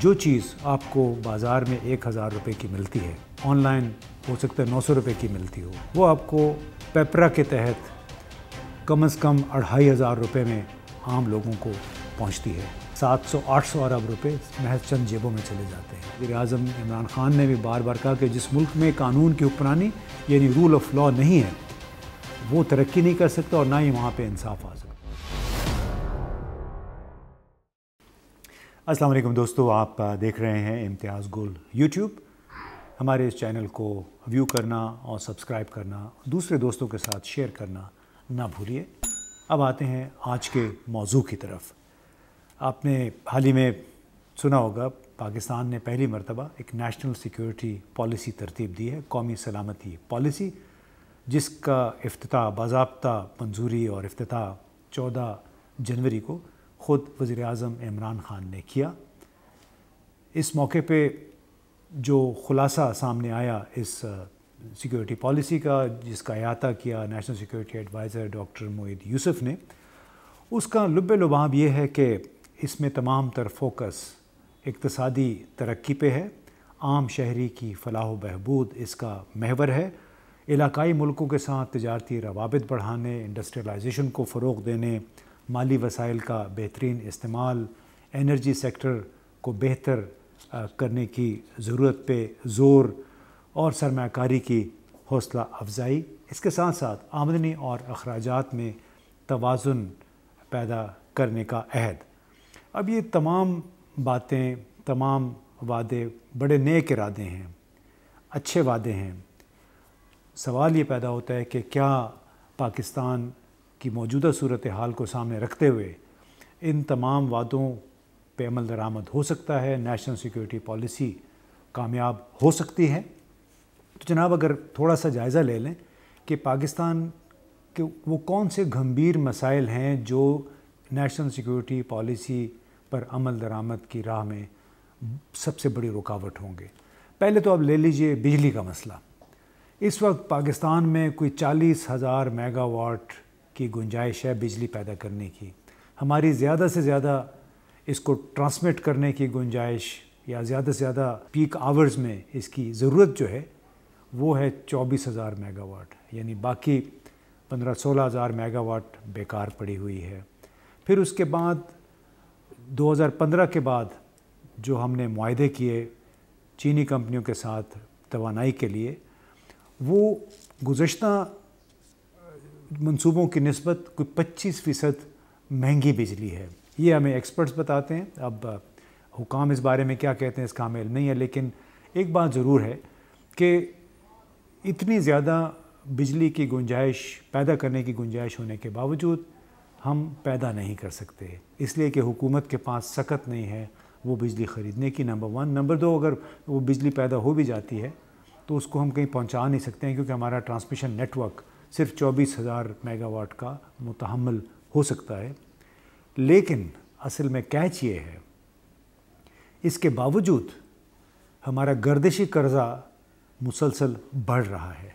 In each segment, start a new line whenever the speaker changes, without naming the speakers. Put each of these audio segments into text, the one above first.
जो चीज़ आपको बाज़ार में एक हज़ार रुपये की मिलती है ऑनलाइन हो सकता है नौ सौ रुपये की मिलती हो वो आपको पेपरा के तहत कम से कम अढ़ाई हज़ार रुपये में आम लोगों को पहुंचती है 700-800 अरब रुपए महज चंद जेबों में चले जाते हैं वजी अजम इमरान खान ने भी बार बार कहा कि जिस मुल्क में कानून की हुक्मरानी यानी रूल ऑफ लॉ नहीं है वो तरक्की नहीं कर सकता और ना ही वहाँ पर इंसाफ आ सकता अस्सलाम वालेकुम दोस्तों आप देख रहे हैं इम्तियाज़ गुल यूट्यूब हमारे इस चैनल को व्यू करना और सब्सक्राइब करना दूसरे दोस्तों के साथ शेयर करना ना भूलिए अब आते हैं आज के मौजू की तरफ आपने हाल ही में सुना होगा पाकिस्तान ने पहली मरतबा एक नेशनल सिक्योरिटी पॉलिसी तरतीब दी है कौमी सलामती पॉलिसी जिसका अफ्ताह बाबा मंजूरी और अफ्ताह चौदह जनवरी को ख़ुद वज़र अजम इमरान ख़ान ने किया इस मौके पर जो ख़ुलासा सामने आया इस सिक्योरिटी पॉलिसी का जिसका अहाता किया national security adviser doctor Mohit Yusuf ने उसका लुब लुभाव ये है कि इसमें तमाम तर फोकस इकतसादी तरक्की पे है आम शहरी की फलाह व बहबूद इसका महवर है इलाकई मुल्कों के साथ तजारती रवाबित बढ़ाने इंडस्ट्रियलाइजेशन को फ़रोग देने माली वसाइल का बेहतरीन इस्तेमाल एनर्जी सेक्टर को बेहतर करने की ज़रूरत पे ज़ोर और सरमाकारी की हौसला अफजाई इसके साथ साथ आमदनी और अखराज में तोज़ुन पैदा करने का अहद अब ये तमाम बातें तमाम वादे बड़े नेक इरादे हैं अच्छे वादे हैं सवाल ये पैदा होता है कि क्या पाकिस्तान की मौजूदा सूरत हाल को सामने रखते हुए इन तमाम वादों पर अमल दरामद हो सकता है नेशनल सिक्योरिटी पॉलिसी कामयाब हो सकती है तो जनाब अगर थोड़ा सा जायज़ा ले लें कि पाकिस्तान के वो कौन से गंभीर मसाइल हैं जो नेशनल सिक्योरिटी पॉलिसी पर अमल दरामद की राह में सबसे बड़ी रुकावट होंगे पहले तो आप ले लीजिए बिजली का मसला इस वक्त पाकिस्तान में कोई चालीस हज़ार मेगावाट की गुंजाइश है बिजली पैदा करने की हमारी ज़्यादा से ज़्यादा इसको ट्रांसमिट करने की गुंजाइश या ज़्यादा से ज़्यादा पीक आवर्स में इसकी ज़रूरत जो है वो है चौबीस हज़ार मेगावाट यानी बाकी पंद्रह सोलह हज़ार मेगावाट बेकार पड़ी हुई है फिर उसके बाद 2015 के बाद जो हमने माहे किए चीनी कंपनियों के साथ तोानाई के लिए वो गुज्त मंसूबों की नस्बत कोई पच्चीस फ़ीसद महंगी बिजली है ये हमें एक्सपर्ट्स बताते हैं अब हुकाम इस बारे में क्या कहते हैं इसका हमें नहीं है लेकिन एक बात ज़रूर है कि इतनी ज़्यादा बिजली की गुंजाइश पैदा करने की गुंजाइश होने के बावजूद हम पैदा नहीं कर सकते इसलिए कि हुकूमत के पास सख्त नहीं है वो बिजली ख़रीदने की नंबर वन नंबर दो अगर वो बिजली पैदा हो भी जाती है तो उसको हम कहीं पहुंचा नहीं सकते हैं क्योंकि हमारा ट्रांसमिशन नेटवर्क सिर्फ चौबीस हज़ार मेगावाट का मुतहमल हो सकता है लेकिन असल में कैच ये है इसके बावजूद हमारा गर्दिशी कर्ज़ा मुसलसल बढ़ रहा है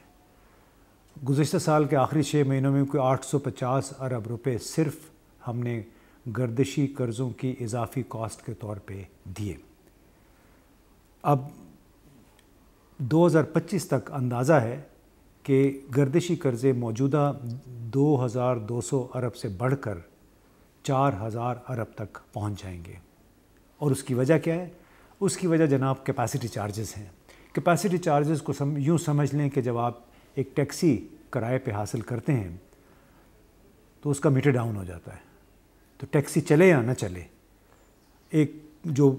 गुज्त साल के आखिरी छः महीनों में कोई 850 अरब रुपए सिर्फ हमने गर्दिशी कर्ज़ों की इजाफी कॉस्ट के तौर पे दिए अब 2025 तक अंदाज़ा है कि गर्दिशी कर्ज़े मौजूदा 2200 अरब से बढ़कर 4000 अरब तक पहुंच जाएंगे और उसकी वजह क्या है उसकी वजह जनाब कैपेसिटी चार्जेस हैं कैपेसिटी चार्जेस को सम यूँ समझ लें कि जब आप एक टैक्सी किराए पे हासिल करते हैं तो उसका मीटर डाउन हो जाता है तो टैक्सी चले या ना चले एक जो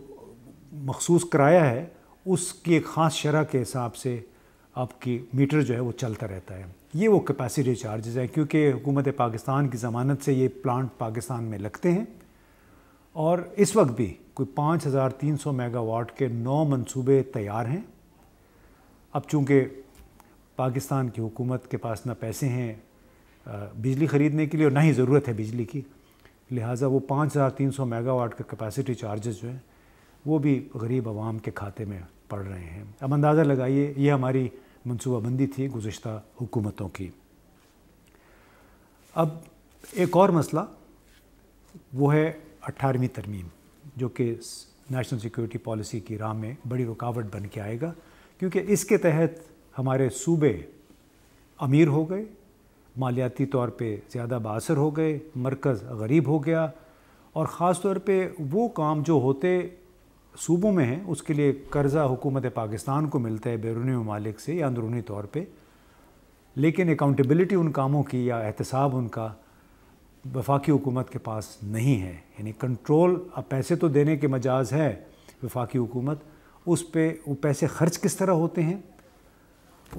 मखसूस किराया है उसकी एक ख़ास शरह के हिसाब से आपकी मीटर जो है वो चलता रहता है ये वो कैपेसिटी चार्जेस हैं क्योंकि हुकूमत पाकिस्तान की ज़मानत से ये प्लांट पाकिस्तान में लगते हैं और इस वक्त भी कोई 5,300 मेगावाट के नौ मंसूबे तैयार हैं अब चूँकि पाकिस्तान की हुकूमत के पास ना पैसे हैं बिजली ख़रीदने के लिए और ना ही ज़रूरत है बिजली की लिहाजा वो 5,300 मेगावाट का कैपेसिटी चार्जेस जो हैं वो भी गरीब आवाम के खाते में पड़ रहे हैं अब अंदाज़ा लगाइए ये हमारी मनसूबाबंदी थी गुजशत हुकूमतों की अब एक और मसला वो है अट्ठारहवीं तरमीम जो कि नेशनल सिक्योरिटी पॉलिसी की राह में बड़ी रुकावट बन के आएगा क्योंकि इसके तहत हमारे सूबे अमीर हो गए मालियाती तौर पर ज़्यादा बासर हो गए मरकज़ गरीब हो गया और ख़ास तौर पर वो काम जो होते सूबों में हैं उसके लिए कर्ज़ा हुकूमत पाकिस्तान को मिलता है बैरूनी ममालिक से या अंदरूनी तौर पर लेकिन अकाउंटेबिलिटी उन कामों की या एहतसाब उनका वफाकी हुकूमत के पास नहीं है यानी कंट्रोल अब पैसे तो देने के मजाज है वफाकी हुकूमत उस पर वो पैसे खर्च किस तरह होते हैं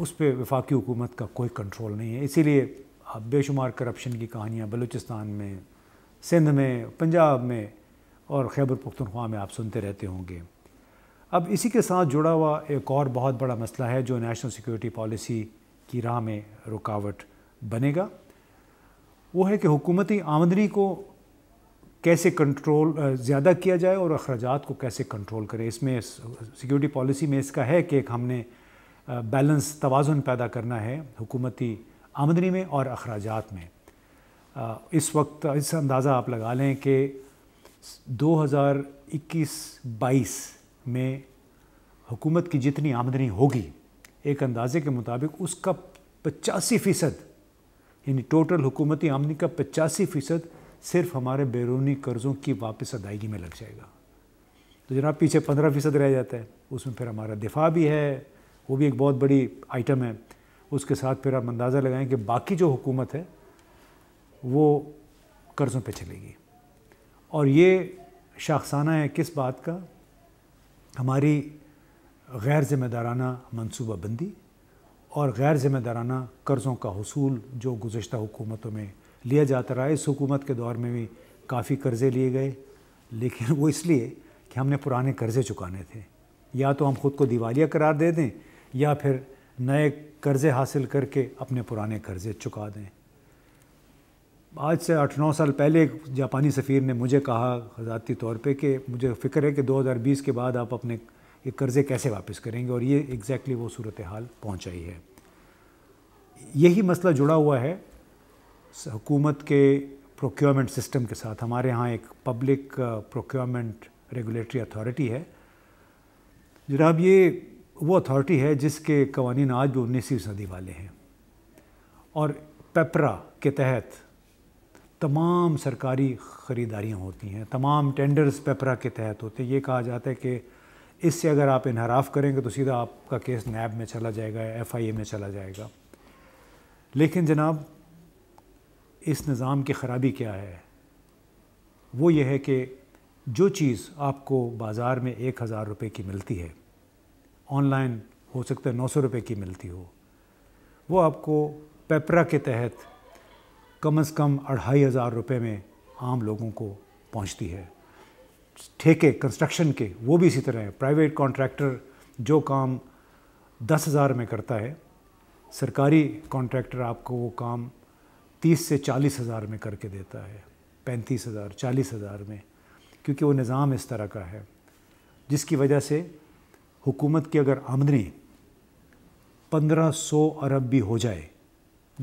उस पर वफाकी हुकूमत का कोई कंट्रोल नहीं है इसीलिए अब बेशुमार करप्शन की कहानियाँ बलूचिस्तान में सिंध में पंजाब में और खैबर पुख्तनख्वा में आप सुनते रहते होंगे अब इसी के साथ जुड़ा हुआ एक और बहुत बड़ा मसला है जो नेशनल सिक्योरिटी पॉलिसी की राह में रुकावट बनेगा वो है कि हुकूमती आमदनी को कैसे कंट्रोल ज़्यादा किया जाए और अखराज को कैसे कंट्रोल करें इसमें सिक्योरिटी पॉलिसी में इसका है कि एक हमने बैलेंस तोज़ुन पैदा करना है हुकूमती आमदनी में और अखराज में इस वक्त इस अंदाज़ा आप लगा लें कि 2021-22 में हुकूमत की जितनी आमदनी होगी एक अंदाजे के मुताबिक उसका पचासी फ़ीसद यानी टोटल हुकूमती आमदनी का पचासी फ़ीसद सिर्फ हमारे बैरूनी कर्ज़ों की वापस अदायगी में लग जाएगा तो जनाब पीछे पंद्रह फ़ीसद रह जाता है उसमें फिर हमारा दिफा भी है वो भी एक बहुत बड़ी आइटम है उसके साथ फिर आप अंदाज़ा लगाएं कि बाकी जो हुकूमत है वो कर्ज़ों पे चलेगी और ये शाखसाना है किस बात का हमारी गैर ज़िम्मेदाराना मनसूबा बंदी और गैर ज़िम्मेदाराना कर्ज़ों का हसूल जो गुज्त हुकूमतों में लिया जाता रहा इस हुकूमत के दौर में भी काफ़ी कर्ज़े लिए गए लेकिन वो इसलिए कि हमने पुराने कर्ज़े चुकाने थे या तो हम ख़ुद को दिवालिया करार दे दें या फिर नए कर्ज़े हासिल करके अपने पुराने कर्ज़े चुका दें आज से आठ नौ साल पहले जापानी सफ़ीर ने मुझे कहा ख़जाती तौर पे कि मुझे फ़िक्र है कि 2020 के बाद आप अपने ये कर्ज़े कैसे वापस करेंगे और ये एग्जैक्टली वो सूरत हाल पहुँचाई है यही मसला जुड़ा हुआ है हुकूमत के प्रोक्योरमेंट सिस्टम के साथ हमारे यहाँ एक पब्लिक प्रोक्योरमेंट रेगुलेटरी अथॉरिटी है जनाब ये वो अथॉरिटी है जिसके कवानीन आज भी उन्नीसवीं सदी वाले हैं और पेपरा के तहत तमाम सरकारी ख़रीदारियाँ होती हैं तमाम टेंडर्स पेपरा के तहत होते हैं ये कहा जाता है कि इससे अगर आप इनहराफ करेंगे तो सीधा आपका केस नैब में चला जाएगा या एफ में चला जाएगा लेकिन जनाब इस निज़ाम की ख़राबी क्या है वो ये है कि जो चीज़ आपको बाज़ार में एक हज़ार रुपये की मिलती है ऑनलाइन हो सकता है नौ सौ रुपये की मिलती हो वो आपको पेपरा के तहत कम से कम अढ़ाई हज़ार रुपये में आम लोगों को पहुंचती है ठेके कंस्ट्रक्शन के वो भी इसी तरह है प्राइवेट कॉन्ट्रैक्टर जो काम दस हज़ार में करता है सरकारी कॉन्ट्रैक्टर आपको वो काम तीस से चालीस हज़ार में करके देता है पैंतीस हज़ार चालीस हज़ार में क्योंकि वो निज़ाम इस तरह का है जिसकी वजह से हुकूमत की अगर आमदनी पंद्रह सौ अरब भी हो जाए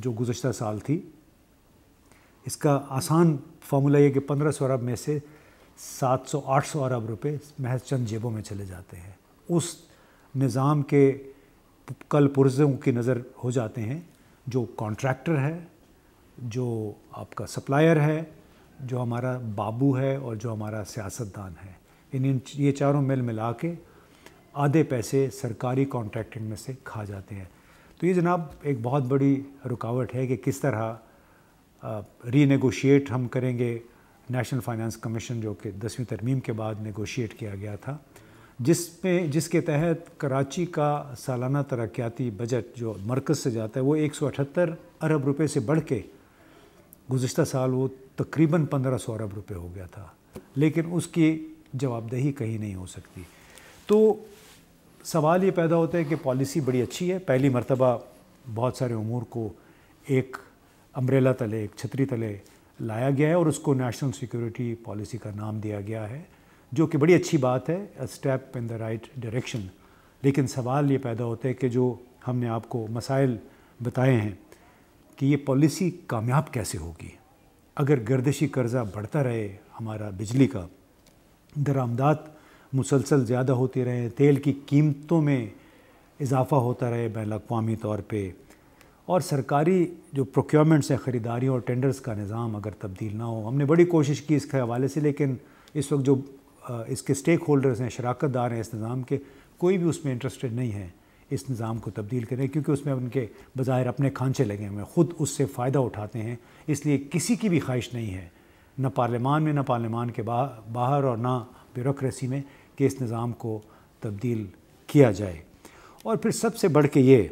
जो गुज्त साल थी इसका आसान फार्मूला ये कि पंद्रह सौ अरब में से सात सौ आठ सौ अरब रुपए महज चंद जेबों में चले जाते हैं उस निज़ाम के कल पुरज़ों की नज़र हो जाते हैं जो कॉन्ट्रैक्टर है जो आपका सप्लायर है जो हमारा बाबू है और जो हमारा सियासतदान है इन ये चारों मिल मिला के आधे पैसे सरकारी कॉन्ट्रैक्टिंग में से खा जाते हैं तो ये जनाब एक बहुत बड़ी रुकावट है कि किस तरह रीनेगोशिएट हम करेंगे नेशनल फाइनेंस कमीशन जो कि दसवीं तरमीम के बाद नेगोशिएट किया गया था जिसमें जिसके तहत कराची का सालाना तरक्याती बजट जो मरकज़ से जाता है वो एक सौ अठहत्तर अरब रुपये से बढ़ के गुज्त साल वो तकरीबन पंद्रह सौ अरब रुपये हो गया था लेकिन उसकी जवाबदेही कहीं नहीं हो सकती तो सवाल ये पैदा होता है कि पॉलिसी बड़ी अच्छी है पहली मरतबा बहुत सारे अमूर को एक अम्ब्रेला तले एक छतरी तले लाया गया है और उसको नेशनल सिक्योरिटी पॉलिसी का नाम दिया गया है जो कि बड़ी अच्छी बात है step in the right direction लेकिन सवाल ये पैदा होता है कि जो हमने आपको मसाइल बताए हैं कि ये पॉलिसी कामयाब कैसे होगी अगर गर्दशी कर्जा बढ़ता रहे हमारा बिजली का दरामदात मुसलसल ज़्यादा होती रहे तेल की कीमतों में इजाफा होता रहे बैन अवी तौर पर और सरकारी जो प्रोक्योरमेंट्स हैं ख़रीदारी और टेंडर्स का निज़ाम अगर तब्दील ना हो हमने बड़ी कोशिश की इसके हवाले से लेकिन इस वक्त जो इसके स्टेक होल्डर्स हैं शराकत दार हैं इस निज़ाम के कोई भी उसमें इंटरेस्टेड नहीं है इस निज़ाम को तब्दील करें क्योंकि उसमें उनके बाहर अपने खांचे लगे हुए हैं ख़ुद उससे फ़ायदा उठाते हैं इसलिए किसी की भी ख्वाहिश नहीं है न पार्लियामान में न पार्लियामान के बाहर और ना ब्यूरोसी में कि इस निज़ाम को तब्दील किया जाए और फिर सबसे बढ़ के ये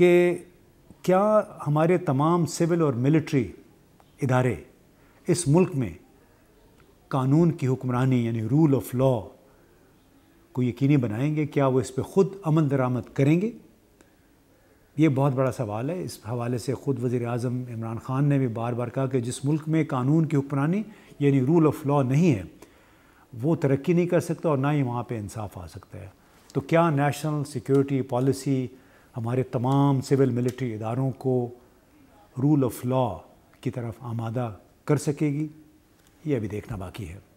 कि क्या हमारे तमाम सिविल और मिलिट्री इदारे इस मुल्क में कानून की हुक्मरानी यानी रूल ऑफ लॉ को यकीनी बनाएंगे क्या वो इस पर ख़ुद अमन दरामद करेंगे ये बहुत बड़ा सवाल है इस हवाले से ख़ुद वज़ी अजम इमरान ख़ान ने भी बार बार कहा कि जिस मुल्क में कानून की हुक्मरानी यानी रूल ऑफ लॉ नहीं है वो तरक्की नहीं कर सकता और ना ही वहाँ पर इंसाफ आ सकता है तो क्या नेशनल सिक्योरिटी पॉलिसी हमारे तमाम सिविल मिलिट्री इदारों को रूल ऑफ लॉ की तरफ आमादा कर सकेगी ये अभी देखना बाकी है